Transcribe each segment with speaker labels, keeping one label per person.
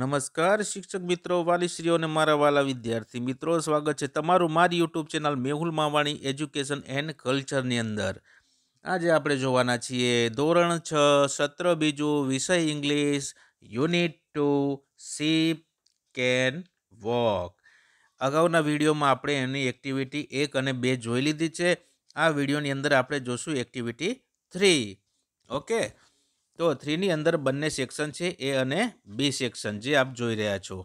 Speaker 1: નમસ્કાર શિક્ષક મિત્રો વાલીશ્રીઓ અને મારા વાલા વિદ્યાર્થી મિત્રો સ્વાગત છે તમારું મારી YouTube channel Mehul Mavani education and કલ્ચરની અંદર આજે આપણે જોવાના છીએ ધોરણ છ સત્ર બીજું વિષય ઇંગ્લિશ યુનિટ ટુ સીપ કેન વોક અગાઉના વિડીયોમાં આપણે એની એક્ટિવિટી એક અને બે જોઈ લીધી છે આ વિડીયોની અંદર આપણે જોશું એક્ટિવિટી થ્રી ઓકે તો થ્રીની અંદર બંને સેક્શન છે એ અને બી સેક્શન જે આપ જોઈ રહ્યા છો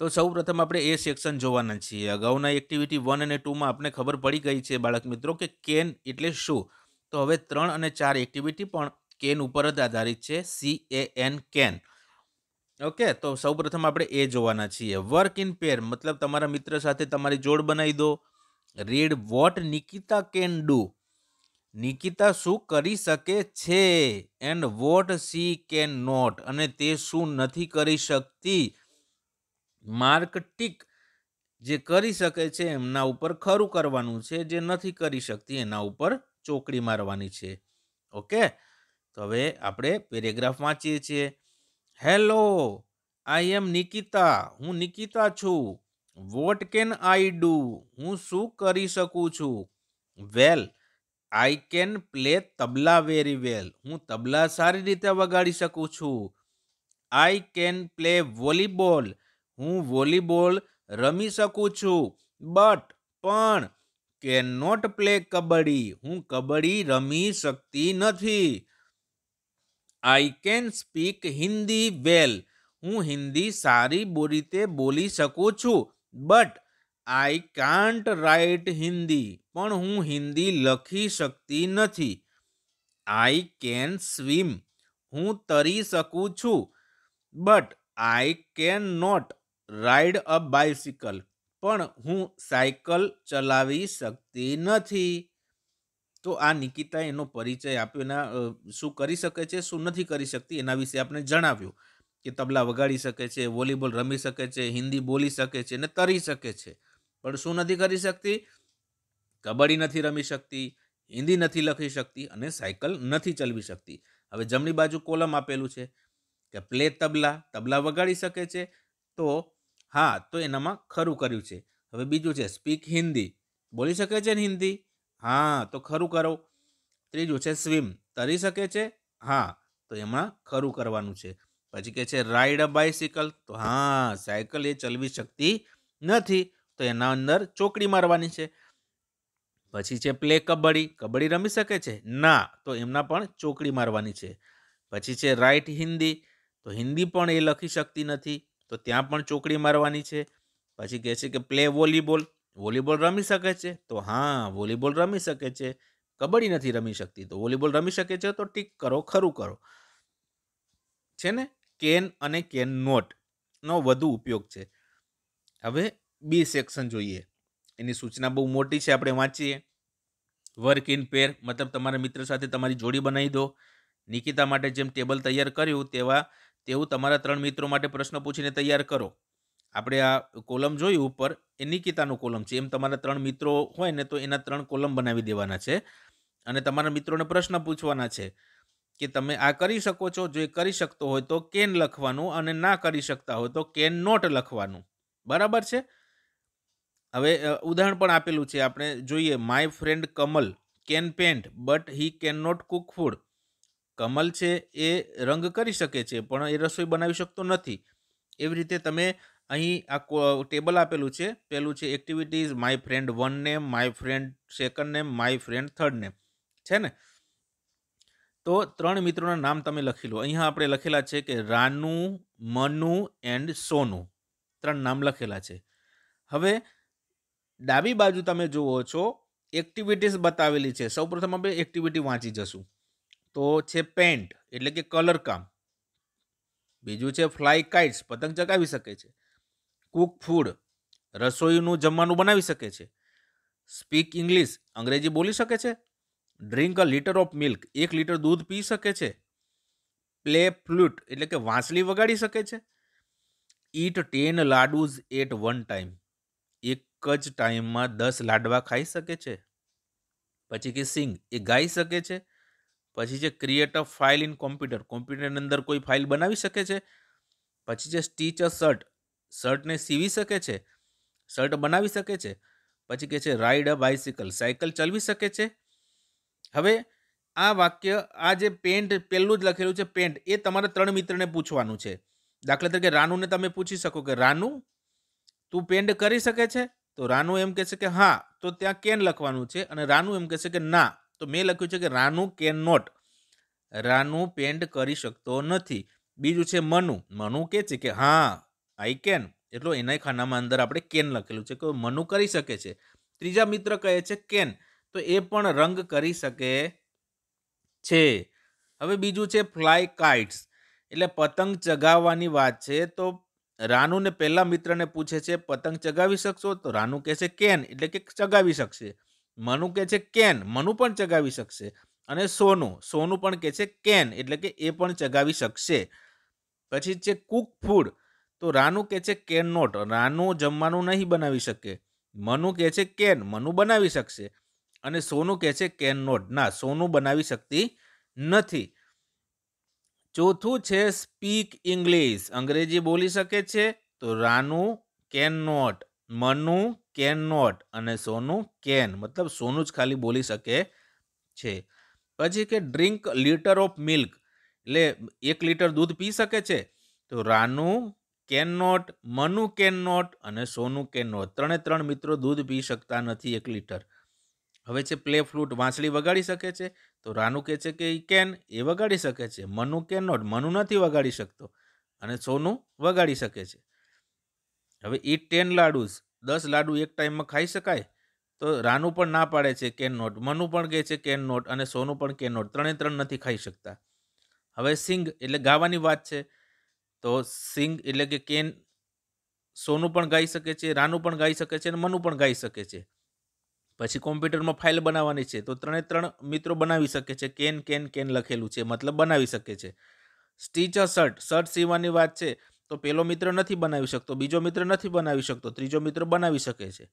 Speaker 1: તો સૌ પ્રથમ આપણે એ સેક્શન જોવાના છીએ અગાઉના એક્ટિવિટી વન અને ટુમાં આપણે ખબર પડી ગઈ છે બાળક મિત્રો કે કેન એટલે શું તો હવે ત્રણ અને ચાર એક્ટિવિટી પણ કેન ઉપર જ આધારિત છે C A N can okay તો સૌપ્રથમ આપણે એ જોવાના છીએ વર્ક ઇન પેર મતલબ તમારા મિત્ર સાથે તમારી જોડ બનાવી દો read what Nikita can do Nikita શું કરી શકે છે and what she can not અને તે શું નથી કરી શકતી માર્ક ટીક જે કરી શકે છે એમના ઉપર ખરું કરવાનું છે જે નથી કરી શકતી એના ઉપર ચોકડી મારવાની છે ઓકે તો હવે આપણે પેરેગ્રાફ વાંચીએ છીએ હેલો આઈ એમ નિકિતા હું નિકિતા છું વોટ કેન આઈ ડુ હું શું કરી શકું છું well I can play tabla very well હું તબલા સારી રીતે વગાડી શકું છું આઈ કેન પ્લે વોલીબોલ હું વોલીબોલ રમી શકું છું બટ પણ કેન નોટ પ્લે કબડ્ડી હું કબડ્ડી રમી શકતી નથી I can speak Hindi well હું હિન્દી સારી રીતે બોલી શકું છું but I can't write Hindi પણ હું હિન્દી લખી શકતી નથી આઈ કેન સ્વિમ હું તરી શકું છું but I can not ride a bicycle પણ હું સાયકલ ચલાવી શકતી નથી તો આ નિકિતા એનો પરિચય આપ્યો એના શું કરી શકે છે શું નથી કરી શકતી એના વિશે આપણે જણાવ્યું કે તબલા વગાડી શકે છે વોલીબોલ રમી શકે છે હિન્દી બોલી શકે છે ને તરી શકે છે પણ શું નથી કરી શકતી કબડ્ડી નથી રમી શકતી હિન્દી નથી લખી શકતી અને સાયકલ નથી ચલાવી શકતી હવે જમણી બાજુ કોલમ આપેલું છે કે પ્લે તબલા તબલા વગાડી શકે છે તો હા તો એનામાં ખરું કર્યું છે હવે બીજું છે સ્પીક હિન્દી બોલી શકે છે ને હિન્દી હા તો ખરું કરો ત્રીજું છે સ્વિમ તરી શકે છે હા તો એમાં ખરું કરવાનું છે પછી કે છે રાઈડ અ બાયસિકલ તો હા સાયકલ એ ચલવી શકતી નથી તો એના અંદર ચોકડી મારવાની છે પછી છે પ્લે કબડ્ડી કબડ્ડી રમી શકે છે ના તો એમના પણ ચોકડી મારવાની છે પછી છે રાઇટ હિન્દી તો હિન્દી પણ એ લખી શકતી નથી તો ત્યાં પણ ચોકડી મારવાની છે પછી કહે છે કે પ્લે વોલીબોલ વોલીબોલ રમી શકે છે તો હા વોલીબોલ રમી શકે છે કબડ્ડી નથી રમી શકતી તો વોલીબોલ રમી શકે છે તો ટીક કરો ખરું કરો છે ને કેન અને કેન નોટનો વધુ ઉપયોગ છે હવે બી સેક્શન જોઈએ એની સૂચના બહુ મોટી છે આપણે વાંચીએ વર્ક ઇન પેર મતલબ તમારા મિત્ર સાથે તમારી જોડી બનાવી દો નિકિતા માટે જેમ ટેબલ તૈયાર કર્યું તેવા તેવું તમારા ત્રણ મિત્રો માટે પ્રશ્ન પૂછીને તૈયાર કરો આપણે આ કોલમ જોયું ઉપર એ નિકિતાનું કોલમ છે એમ તમારા ત્રણ મિત્રો હોય ને તો એના ત્રણ કોલમ બનાવી દેવાના છે અને તમારા મિત્રોને પ્રશ્ન પૂછવાના છે કે તમે આ કરી શકો છો જો એ કરી શકતો હોય તો કેન લખવાનું અને ના કરી શકતા હોય તો કેન નોટ લખવાનું બરાબર છે હવે ઉદાહરણ પણ આપેલું છે આપણે જોઈએ my friend Kamal can paint but he can not cook food Kamal છે એ રંગ કરી શકે છે પણ એ રસોઈ બનાવી શકતો નથી એવી રીતે તમે અહીં આ ટેબલ આપેલું છે પહેલું છે activities my friend one name my friend second name my friend third name છે ને તો ત્રણ મિત્રોના નામ તમે લખી લો અહીંયા આપણે લખેલા છે કે રાનુ મનુ એન્ડ સોનુ ત્રણ નામ લખેલા છે હવે ડાબી બાજુ તમે જુઓ છો એક્ટિવિટીઝ બતાવેલી છે સૌપ્રથમ આપણે એક્ટિવિટી વાંચી જશું તો છે પેન્ટ એટલે કે કલર કામ બીજું છે ફ્લાય કાઇટ્સ પતંગ ચગાવી શકે છે કુક ફૂડ રસોઈનું જમવાનું બનાવી શકે છે સ્પીક ઇંગ્લિશ અંગ્રેજી બોલી શકે છે drink a litre of milk એક લીટર દૂધ પી શકે છે પ્લે ફ્લૂટ એટલે કે વાંસળી વગાડી શકે છે eat ten laddoos at one time એક જ ટાઈમમાં દસ લાડવા ખાઈ શકે છે પછી કે સિંગ એ ગાઈ શકે છે પછી છે ક્રિએટર ફાઇલ ઇન કોમ્પ્યુટર કોમ્પ્યુટરની અંદર કોઈ ફાઇલ બનાવી શકે છે પછી છે સ્ટીચ અ શર્ટ શર્ટને સીવી શકે છે શર્ટ બનાવી શકે છે પછી કે છે રાઇડ અ બાઇસિકલ સાયકલ ચલાવી શકે છે હવે આ વાક્ય આ જે પેન્ટ પહેલું જ લખેલું છે પેન્ટ એ તમારા ત્રણ મિત્રને પૂછવાનું છે દાખલા તરીકે રાનુને તમે પૂછી શકો કે રાનું તું પેન્ડ કરી શકે છે તો રાનુ એમ કહેશે કે હા તો ત્યાં કેન લખવાનું છે અને રાનુ એમ કહેશે કે ના તો મેં લખ્યું છે કે Ranu can not Ranu paint કરી શકતો નથી બીજું છે મનુ મનુ કહે છે કે હા આઈ કેન એટલો એના ખાનામાં અંદર આપણે કેન લખેલું છે કે મનુ કરી શકે છે ત્રીજા મિત્ર કહે છે કેન તો એ પણ રંગ કરી શકે છે હવે બીજું છે ફ્લાય કાઇટ્સ એટલે પતંગ ચગાવવાની વાત છે તો રાનુને પહેલાં મિત્રને પૂછે છે પતંગ ચગાવી શકશો તો રાનુ કહે છે કેન એટલે કે ચગાવી શકશે મનુ કહે છે કેન મનુ પણ ચગાવી શકશે અને સોનું સોનું પણ કહે છે કેન એટલે કે એ પણ ચગાવી શકશે પછી છે કુક ફૂડ તો રાનુ કહે છે કેન નોટ રાનુ જમવાનું નહીં બનાવી શકે મનુ કહે છે કેન મનુ બનાવી શકશે અને સોનું કહે છે કેન નોટ ના સોનું બનાવી શકતી નથી ચોથું છે સ્પીક ઇંગ્લિશ અંગ્રેજી બોલી શકે છે તો Ranu can not Manu can not અને સોનું કેન મતલબ સોનું જ ખાલી બોલી શકે છે પછી કે ડ્રિંક લીટર ઓફ મિલ્ક એટલે એક લીટર દૂધ પી શકે છે તો Ranu can not Manu can not અને સોનું કેન નોટ ત્રણે ત્રણ મિત્રો દૂધ પી શકતા નથી એક લીટર હવે છે પ્લે ફ્લૂટ વાંસળી વગાડી શકે છે તો રાનુ કહે છે કે એ કેન એ વગાડી શકે છે મનુ કેન નોટ મનુ નથી વગાડી શકતો અને સોનું વગાડી શકે છે હવે ઈ ટેન લાડુસ દસ લાડુ એક ટાઈમમાં ખાઈ શકાય તો રાનુ પણ ના પાડે છે કેન નોટ મનુ પણ કહે છે કેન નોટ અને સોનું પણ કેન નોટ ત્રણે ત્રણ નથી ખાઈ શકતા હવે સિંગ એટલે ગાવાની વાત છે તો સિંગ એટલે કે કેન સોનું પણ ગાઈ શકે છે રાનુ પણ ગાઈ શકે છે અને મનુ પણ ગાઈ શકે છે પછી કોમ્પ્યુટરમાં ફાઇલ બનાવવાની છે તો ત્રણે ત્રણ મિત્રો બનાવી શકે છે કેન કેન કેન લખેલું છે મતલબ બનાવી શકે છે સ્ટીચ અ શર્ટ શર્ટ સીવવાની વાત છે તો પેલો મિત્ર નથી બનાવી શકતો બીજો મિત્ર નથી બનાવી શકતો ત્રીજો મિત્ર બનાવી શકે છે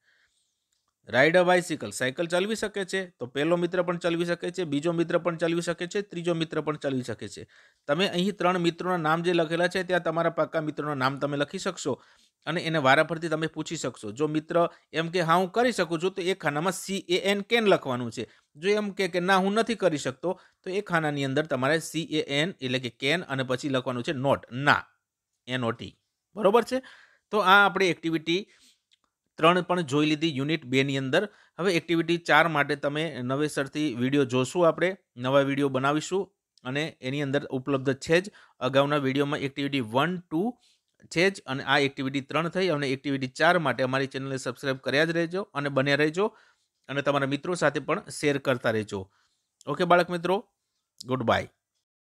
Speaker 1: રાઇડ અ બાઇસિકલ સાયકલ ચલાવી શકે છે તો પહેલો મિત્ર પણ ચલાવી શકે છે બીજો મિત્ર પણ ચલાવી શકે છે ત્રીજો મિત્ર પણ ચલાવી શકે છે તમે અહીં ત્રણ મિત્રોના નામ જે લખેલા છે ત્યાં તમારા પાક્કા મિત્રોના નામ તમે લખી શકશો અને એને વારાફરતી તમે પૂછી શકશો જો મિત્ર એમ કે હા હું કરી શકું છું તો એ ખાનામાં સી એ એન કેન લખવાનું છે જો એમ કે કે ના હું નથી કરી શકતો તો એ ખાનાની અંદર તમારે સી એ એન એટલે કે કેન અને પછી લખવાનું છે નોટ ના એન ઓટી બરાબર છે તો આ આપણે એક્ટિવિટી ત્રણ પણ જોઈ લીધી યુનિટ બેની અંદર હવે એક્ટિવિટી ચાર માટે તમે નવેસરથી વિડીયો જોશું આપણે નવા વિડીયો બનાવીશું અને એની અંદર ઉપલબ્ધ છે જ અગાઉના વિડીયોમાં એક્ટિવિટી વન ટુ છે જ અને આ એક્ટિવિટી ત્રણ થઈ અને એક્ટિવિટી ચાર માટે અમારી ચેનલને સબસ્ક્રાઈબ કર્યા જ રહેજો અને બન્યા રહેજો અને તમારા મિત્રો સાથે પણ શેર કરતા રહેજો ઓકે બાળક મિત્રો ગુડ બાય